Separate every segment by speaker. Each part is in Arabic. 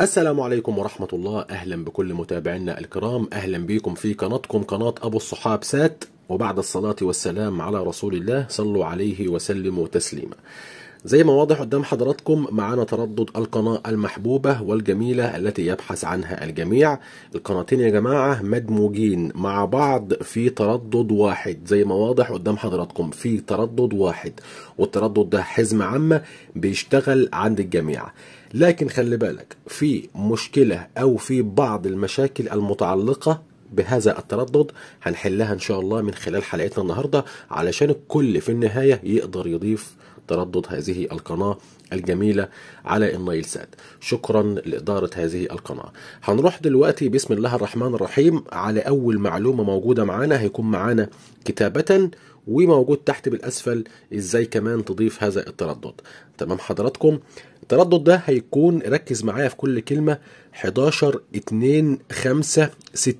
Speaker 1: السلام عليكم ورحمة الله أهلا بكل متابعينا الكرام أهلا بكم في قناتكم قناة أبو الصحاب سات وبعد الصلاة والسلام على رسول الله صلوا عليه وسلموا تسليما زي ما واضح قدام حضراتكم معانا تردد القناة المحبوبة والجميلة التي يبحث عنها الجميع القناتين يا جماعة مدموجين مع بعض في تردد واحد زي ما واضح قدام حضراتكم في تردد واحد والتردد ده حزمة عامة بيشتغل عند الجميع لكن خلي بالك في مشكلة أو في بعض المشاكل المتعلقة بهذا التردد هنحلها ان شاء الله من خلال حلقتنا النهارده علشان الكل في النهايه يقدر يضيف تردد هذه القناة الجميلة على النايل سات شكرا لإدارة هذه القناة هنروح دلوقتي بسم الله الرحمن الرحيم على أول معلومة موجودة معانا هيكون معانا كتابة وموجود تحت بالأسفل إزاي كمان تضيف هذا التردد تمام حضراتكم التردد ده هيكون ركز معايا في كل كلمة 11 2 5 6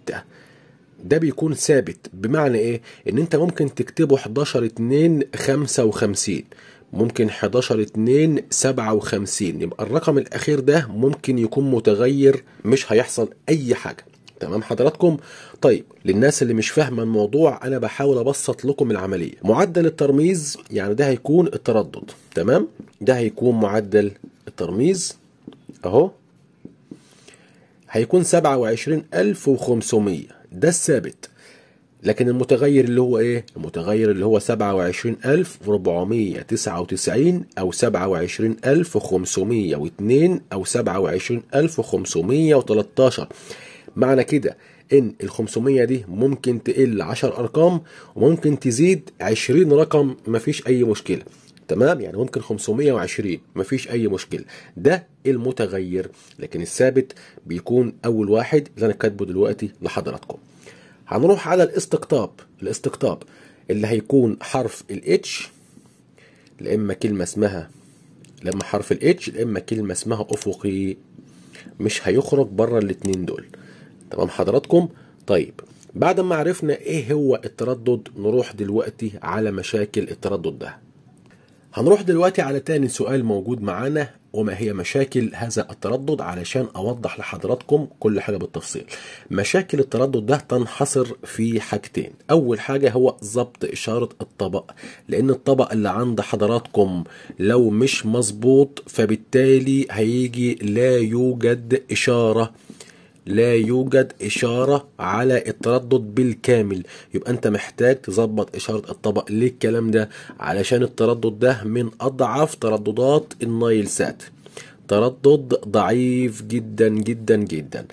Speaker 1: ده بيكون ثابت بمعنى ايه ان انت ممكن تكتبه 11 2 55 ممكن 11 2 57 يبقى الرقم الاخير ده ممكن يكون متغير مش هيحصل اي حاجه تمام حضراتكم طيب للناس اللي مش فاهمه الموضوع انا بحاول ابسط لكم العمليه معدل الترميز يعني ده هيكون التردد تمام ده هيكون معدل الترميز اهو هيكون 27500 ده الثابت لكن المتغير اللي هو ايه المتغير اللي هو 27499 او 27502 او 27513 معنى كده ان ال 500 دي ممكن تقل 10 ارقام وممكن تزيد 20 رقم مفيش اي مشكله تمام يعني ممكن 520 مفيش اي مشكله ده المتغير لكن الثابت بيكون اول واحد اللي انا كاتبه دلوقتي لحضراتكم هنروح على الاستقطاب الاستقطاب اللي هيكون حرف الاتش لا اما كلمه اسمها لما حرف الاتش لا اما كلمه اسمها افقي مش هيخرج بره الاتنين دول تمام حضراتكم طيب بعد ما عرفنا ايه هو التردد نروح دلوقتي على مشاكل التردد ده هنروح دلوقتي على تاني سؤال موجود معانا وما هي مشاكل هذا التردد علشان اوضح لحضراتكم كل حاجه بالتفصيل مشاكل التردد ده تنحصر في حاجتين اول حاجه هو ضبط اشاره الطبق لان الطبق اللي عند حضراتكم لو مش مظبوط فبالتالي هيجي لا يوجد اشاره لا يوجد إشارة على التردد بالكامل يبقى أنت محتاج تظبط إشارة الطبق ليه الكلام ده علشان التردد ده من أضعف ترددات النايل سات تردد ضعيف جدا جدا جدا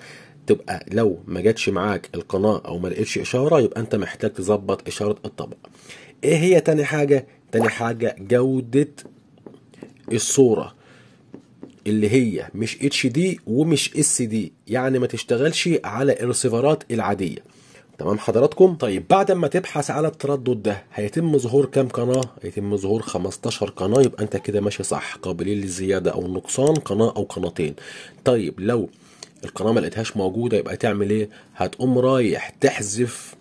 Speaker 1: تبقى لو ما جاتش معاك القناة أو ما لقيتش إشارة يبقى أنت محتاج تظبط إشارة الطبق إيه هي تاني حاجة؟ تاني حاجة جودة الصورة اللي هي مش اتش دي ومش اس دي يعني ما تشتغلش على الرسيفرات العاديه تمام حضراتكم طيب بعد ما تبحث على التردد ده هيتم ظهور كام قناه هيتم ظهور 15 قناه يبقى انت كده ماشي صح قابلين للزياده او النقصان قناه او قناتين طيب لو القناه ما لقيتهاش موجوده يبقى تعمل ايه هتقوم رايح تحذف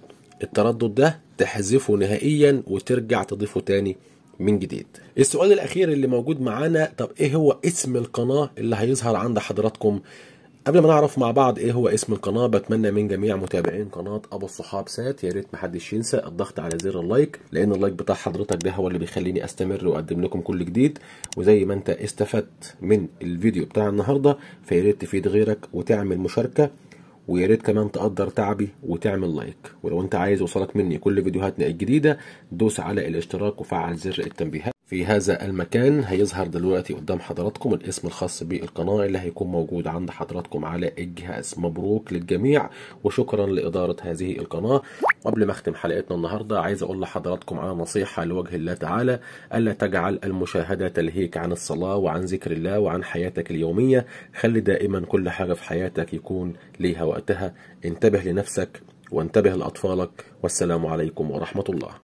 Speaker 1: التردد ده تحذفه نهائيا وترجع تضيفه تاني من جديد السؤال الاخير اللي موجود معانا طب ايه هو اسم القناه اللي هيظهر عند حضراتكم قبل ما نعرف مع بعض ايه هو اسم القناه بتمنى من جميع متابعين قناه ابو الصحاب سات يا ريت محدش ينسى الضغط على زر اللايك لان اللايك بتاع حضرتك ده هو اللي بيخليني استمر واقدم لكم كل جديد وزي ما انت استفدت من الفيديو بتاع النهارده فيا ريت تفيد غيرك وتعمل مشاركه ويا ريت كمان تقدر تعبي وتعمل لايك ولو انت عايز يوصلك مني كل فيديوهاتنا الجديده دوس على الاشتراك وفعل زر التنبيهات في هذا المكان هيظهر دلوقتي قدام حضراتكم الاسم الخاص بالقناة اللي هيكون موجود عند حضراتكم على الجهاز مبروك للجميع وشكرا لإدارة هذه القناة قبل ما اختم حلقتنا النهاردة عايز اقول لحضراتكم على نصيحة لوجه الله تعالى ألا تجعل المشاهدة تلهيك عن الصلاة وعن ذكر الله وعن حياتك اليومية خلي دائما كل حاجة في حياتك يكون ليها وقتها انتبه لنفسك وانتبه لأطفالك والسلام عليكم ورحمة الله